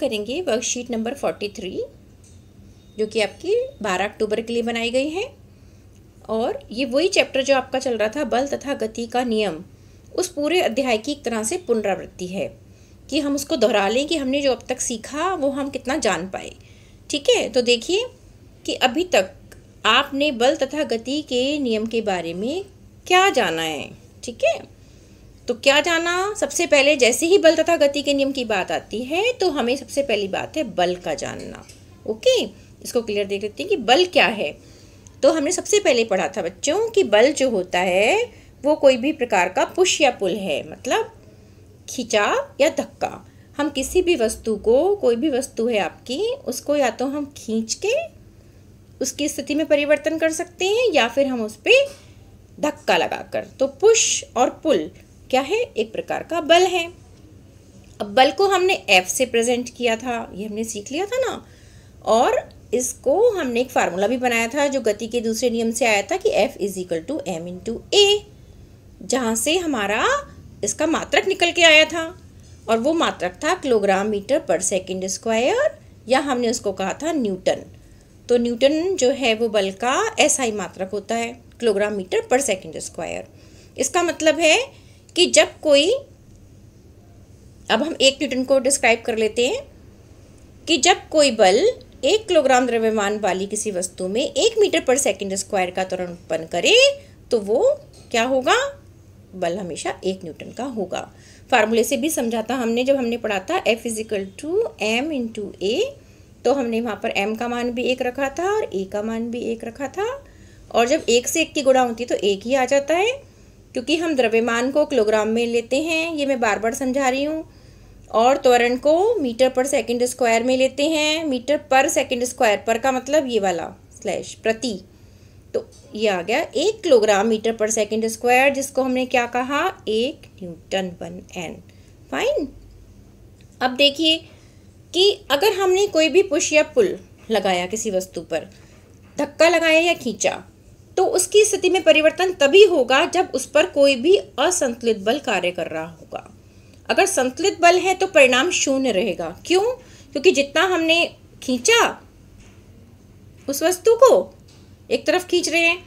करेंगे worksheet number forty three जो कि आपकी बारह अक्टूबर के लिए बनाई गई है और ये वही चैप्टर जो आपका चल रहा था बल तथा गति का नियम उस पूरे अध्याय की एक तरह से पुनरावृत्ति है कि हम उसको दोहरा लें कि हमने जो अब तक सीखा वो हम कितना जान पाए ठीक है तो देखिए कि अभी तक आपने बल तथा गति के नियम के बारे में क्या जाना है ठीक है तो क्या जाना सबसे पहले जैसे ही बल तथा गति के नियम की बात आती है तो हमें सबसे पहली बात है बल का जानना ओके इसको क्लियर देख लेते हैं कि बल क्या है तो हमने सबसे पहले पढ़ा था बच्चों कि बल जो होता है वो कोई भी प्रकार का पुश या पुल है मतलब खिंचा या धक्का हम किसी भी वस्तु को कोई भी वस्तु है आपकी उसको या तो हम खींच के उसकी स्थिति में परिवर्तन कर सकते हैं या फिर हम उस पर धक्का लगाकर तो पुश और पुल क्या है एक प्रकार का बल है अब बल को हमने एफ से प्रेजेंट किया था ये हमने सीख लिया था ना और इसको हमने एक फार्मूला भी बनाया था जो गति के दूसरे नियम से आया था कि F is equal to M into A जहाँ से हमारा इसका मात्रक निकल के आया था और वो मात्रक था kilogram metre per second square या हमने उसको कहा था न्यूटन तो न्यूटन जो है वो बल का ऐसा ही मात्रक होता है kilogram metre per second square इसका मतलब है कि जब कोई अब हम एक न्यूटन को डिस्क्राइब कर लेते हैं कि जब कोई बल एक किलोग्राम द्रव्यमान वाली किसी वस्तु में एक मीटर पर सेकंड स्क्वायर का त्वरण उत्पन्न करे तो वो क्या होगा बल हमेशा एक न्यूटन का होगा फार्मूले से भी समझा था हमने जब हमने पढ़ा था F is equal to M into A तो हमने वहाँ पर एम का मान भी एक रखा था और ए का मान भी एक रखा था और जब एक से एक की गुणा होती है तो एक ही आ जाता है क्योंकि हम द्रव्यमान को किलोग्राम में लेते हैं ये मैं बार बार समझा रही हूँ और त्वरण को मीटर पर सेकंड स्क्वायर में लेते हैं मीटर पर सेकंड स्क्वायर पर का मतलब ये वाला स्लैश प्रति तो ये आ गया एक kilogram metre per second square जिसको हमने क्या कहा एक न्यूटन वन एन फाइन अब देखिए कि अगर हमने कोई भी पुश या पुल लगाया किसी वस्तु पर धक्का लगाया या खींचा तो उसकी स्थिति में परिवर्तन तभी होगा जब उस पर कोई भी असंतुलित बल कार्य कर रहा होगा अगर संतुलित बल है तो परिणाम शून्य रहेगा क्यों क्योंकि जितना हमने खींचा उस वस्तु को एक तरफ खींच रहे हैं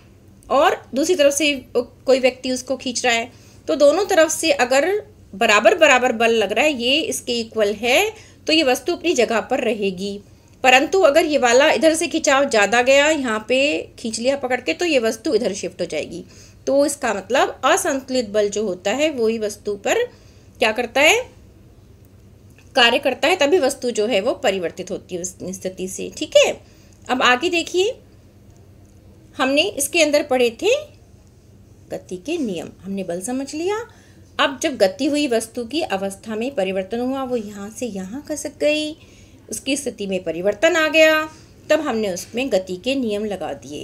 और दूसरी तरफ से कोई व्यक्ति उसको खींच रहा है तो दोनों तरफ से अगर बराबर बराबर बल लग रहा है ये इसके इक्वल है तो ये वस्तु अपनी जगह पर रहेगी परंतु अगर ये वाला इधर से खिंचाव ज़्यादा गया यहाँ पे खींच लिया पकड़ के तो ये वस्तु इधर शिफ्ट हो जाएगी तो इसका मतलब असंतुलित बल जो होता है वही वस्तु पर क्या करता है कार्य करता है तभी वस्तु जो है वो परिवर्तित होती है उस स्थिति से ठीक है अब आगे देखिए हमने इसके अंदर पढ़े थे गति के नियम हमने बल समझ लिया अब जब गति हुई वस्तु की अवस्था में परिवर्तन हुआ वो यहाँ से यहाँ खसक गई उसकी स्थिति में परिवर्तन आ गया तब हमने उसमें गति के नियम लगा दिए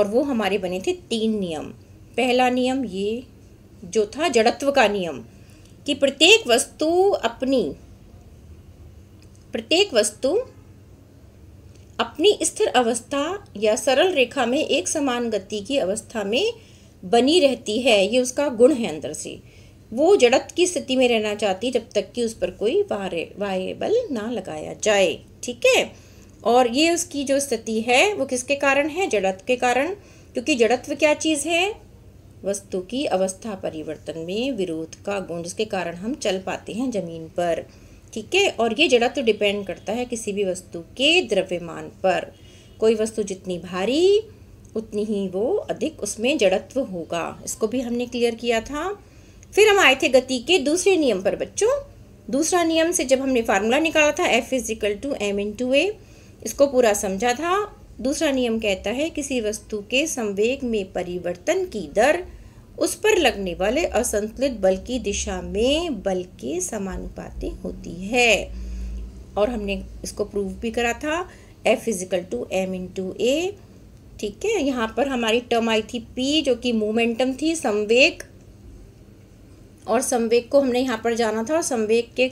और वो हमारे बने थे तीन नियम पहला नियम ये जो था जड़त्व का नियम कि प्रत्येक वस्तु अपनी प्रत्येक वस्तु अपनी स्थिर अवस्था या सरल रेखा में एक समान गति की अवस्था में बनी रहती है ये उसका गुण है अंदर से वो जड़त की स्थिति में रहना चाहती जब तक कि उस पर कोई वारिएबल ना लगाया जाए ठीक है और ये उसकी जो स्थिति है वो किसके कारण है जड़त के कारण क्योंकि जड़त्व क्या चीज़ है वस्तु की अवस्था परिवर्तन में विरोध का गुण जिसके कारण हम चल पाते हैं ज़मीन पर ठीक है और ये जड़त्व डिपेंड करता है किसी भी वस्तु के द्रव्यमान पर कोई वस्तु जितनी भारी उतनी ही वो अधिक उसमें जड़त्व होगा इसको भी हमने क्लियर किया था फिर हम आए थे गति के दूसरे नियम पर बच्चों दूसरा नियम से जब हमने फार्मूला निकाला था F is equal to M into A इसको पूरा समझा था दूसरा नियम कहता है किसी वस्तु के संवेग में परिवर्तन की दर उस पर लगने वाले असंतुलित बल की दिशा में बल के समानुपाती होती है और हमने इसको प्रूव भी करा था F is equal to M into A ठीक है यहाँ पर हमारी टर्म आई थी पी जो कि मोमेंटम थी संवेग और संवेक को हमने यहाँ पर जाना था और संवेक के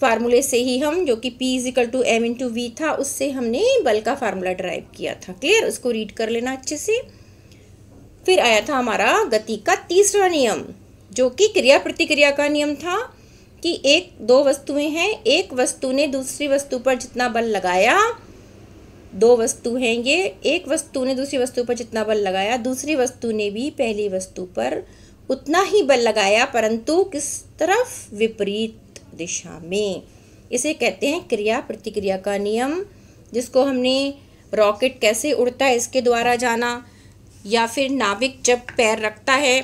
फार्मूले से ही हम जो कि P is equal to M to V था उससे हमने बल का फार्मूला ड्राइव किया था क्लियर उसको रीड कर लेना अच्छे से फिर आया था हमारा गति का तीसरा नियम जो कि क्रिया प्रतिक्रिया का नियम था कि एक दो वस्तुएं हैं एक वस्तु ने दूसरी वस्तु पर जितना बल लगाया दो वस्तु हैं ये एक वस्तु ने दूसरी वस्तु पर जितना बल लगाया दूसरी वस्तु ने भी पहली वस्तु पर उतना ही बल लगाया परंतु किस तरफ विपरीत दिशा में इसे कहते हैं क्रिया प्रतिक्रिया का नियम जिसको हमने रॉकेट कैसे उड़ता है इसके द्वारा जाना या फिर नाविक जब पैर रखता है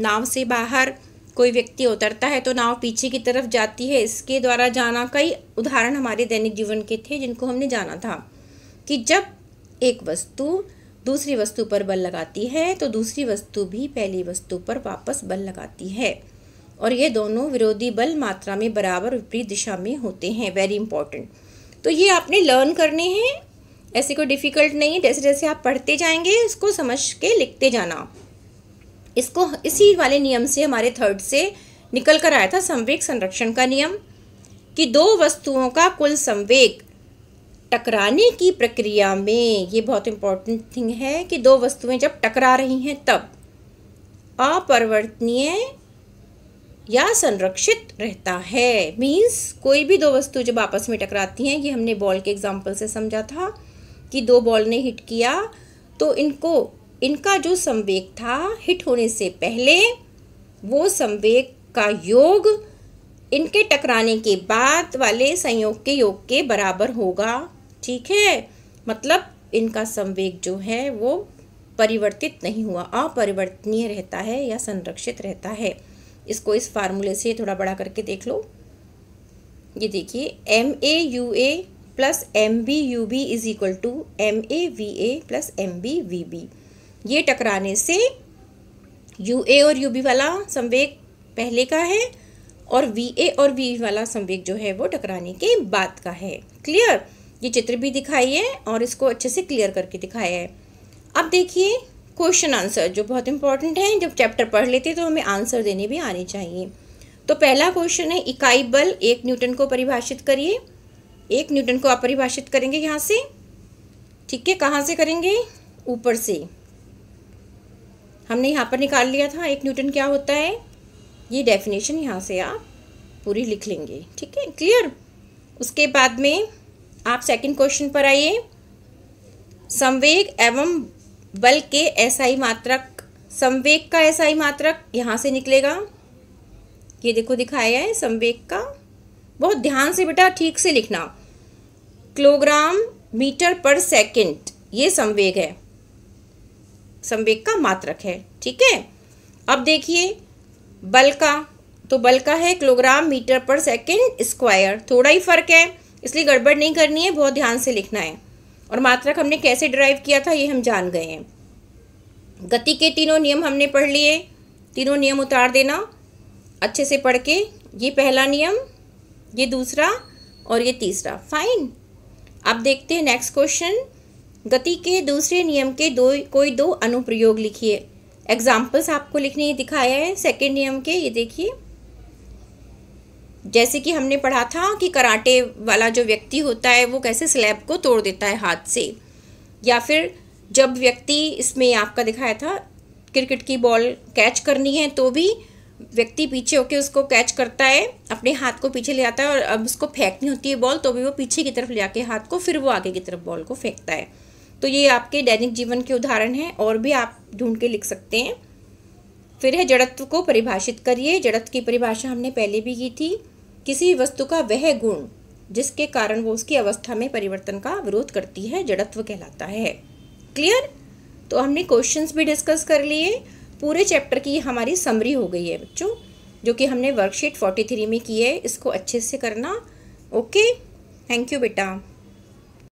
नाव से बाहर कोई व्यक्ति उतरता है तो नाव पीछे की तरफ जाती है इसके द्वारा जाना कई उदाहरण हमारे दैनिक जीवन के थे जिनको हमने जाना था कि जब एक वस्तु दूसरी वस्तु पर बल लगाती है तो दूसरी वस्तु भी पहली वस्तु पर वापस बल लगाती है और ये दोनों विरोधी बल मात्रा में बराबर विपरीत दिशा में होते हैं वेरी इंपॉर्टेंट तो ये आपने लर्न करने हैं ऐसे कोई डिफ़िकल्ट नहीं है जैसे जैसे आप पढ़ते जाएंगे इसको समझ के लिखते जाना इसको इसी वाले नियम से हमारे थर्ड से निकल कर आया था संवेग संरक्षण का नियम कि दो वस्तुओं का कुल संवेग टकराने की प्रक्रिया में ये बहुत इम्पॉर्टेंट थिंग है कि दो वस्तुएं जब टकरा रही हैं तब अपरिवर्तनीय या संरक्षित रहता है मीन्स कोई भी दो वस्तु जब आपस में टकराती हैं ये हमने बॉल के एग्जाम्पल से समझा था कि दो बॉल ने हिट किया तो इनको इनका जो संवेग था हिट होने से पहले वो संवेग का योग इनके टकराने के बाद वाले संयोग के योग के बराबर होगा ठीक है मतलब इनका संवेग जो है वो परिवर्तित नहीं हुआ अपरिवर्तनीय रहता है या संरक्षित रहता है इसको इस फार्मूले से थोड़ा बड़ा करके देख लो ये देखिए M A U A plus M B U B is equal to M A V A plus M B V B ये टकराने से यू ए और यू बी वाला संवेग पहले का है और वी ए और वी वाला संवेग जो है वो टकराने के बाद का है क्लियर ये चित्र भी दिखाई है और इसको अच्छे से क्लियर करके दिखाया है अब देखिए क्वेश्चन आंसर जो बहुत इंपॉर्टेंट है जब चैप्टर पढ़ लेते हैं तो हमें आंसर देने भी आने चाहिए तो पहला क्वेश्चन है इकाई बल एक न्यूटन को परिभाषित करिए एक न्यूटन को आप परिभाषित करेंगे यहाँ से ठीक है कहाँ से करेंगे ऊपर से हमने यहाँ पर निकाल लिया था एक न्यूटन क्या होता है ये डेफिनेशन यहाँ से आप पूरी लिख लेंगे ठीक है क्लियर उसके बाद में आप सेकंड क्वेश्चन पर आइए संवेग एवं बल के एसआई मात्रक संवेग का एसआई मात्रक यहाँ से निकलेगा ये देखो दिखाया है संवेग का बहुत ध्यान से बेटा ठीक से लिखना किलोग्राम मीटर पर सेकंड ये संवेग है संवेग का मात्रक है ठीक है अब देखिए बल का तो बल का है kilogram metre per second square थोड़ा ही फर्क है इसलिए गड़बड़ नहीं करनी है बहुत ध्यान से लिखना है और मात्रक हमने कैसे ड्राइव किया था ये हम जान गए हैं गति के तीनों नियम हमने पढ़ लिए तीनों नियम उतार देना अच्छे से पढ़ के ये पहला नियम ये दूसरा और ये तीसरा फाइन अब देखते हैं नेक्स्ट क्वेश्चन गति के दूसरे नियम के दो कोई दो अनुप्रयोग लिखिए एग्जाम्पल्स आपको लिखने दिखाया है सेकेंड नियम के ये देखिए जैसे कि हमने पढ़ा था कि कराटे वाला जो व्यक्ति होता है वो कैसे स्लैब को तोड़ देता है हाथ से या फिर जब व्यक्ति इसमें आपका दिखाया था क्रिकेट की बॉल कैच करनी है तो भी व्यक्ति पीछे होके उसको कैच करता है अपने हाथ को पीछे ले आता है और अब उसको फेंकनी होती है बॉल तो भी वो पीछे की तरफ ले आके हाथ को फिर वो आगे की तरफ बॉल को फेंकता है तो ये आपके दैनिक जीवन के उदाहरण हैं और भी आप ढूंढ के लिख सकते हैं फिर है जड़त्व को परिभाषित करिए जड़त्व की परिभाषा हमने पहले भी की थी किसी वस्तु का वह गुण जिसके कारण वो उसकी अवस्था में परिवर्तन का विरोध करती है जड़त्व कहलाता है क्लियर तो हमने क्वेश्चंस भी डिस्कस कर लिए पूरे चैप्टर की हमारी समरी हो गई है बच्चों जो कि हमने वर्कशीट 43 में की है इसको अच्छे से करना ओके थैंक यू बेटा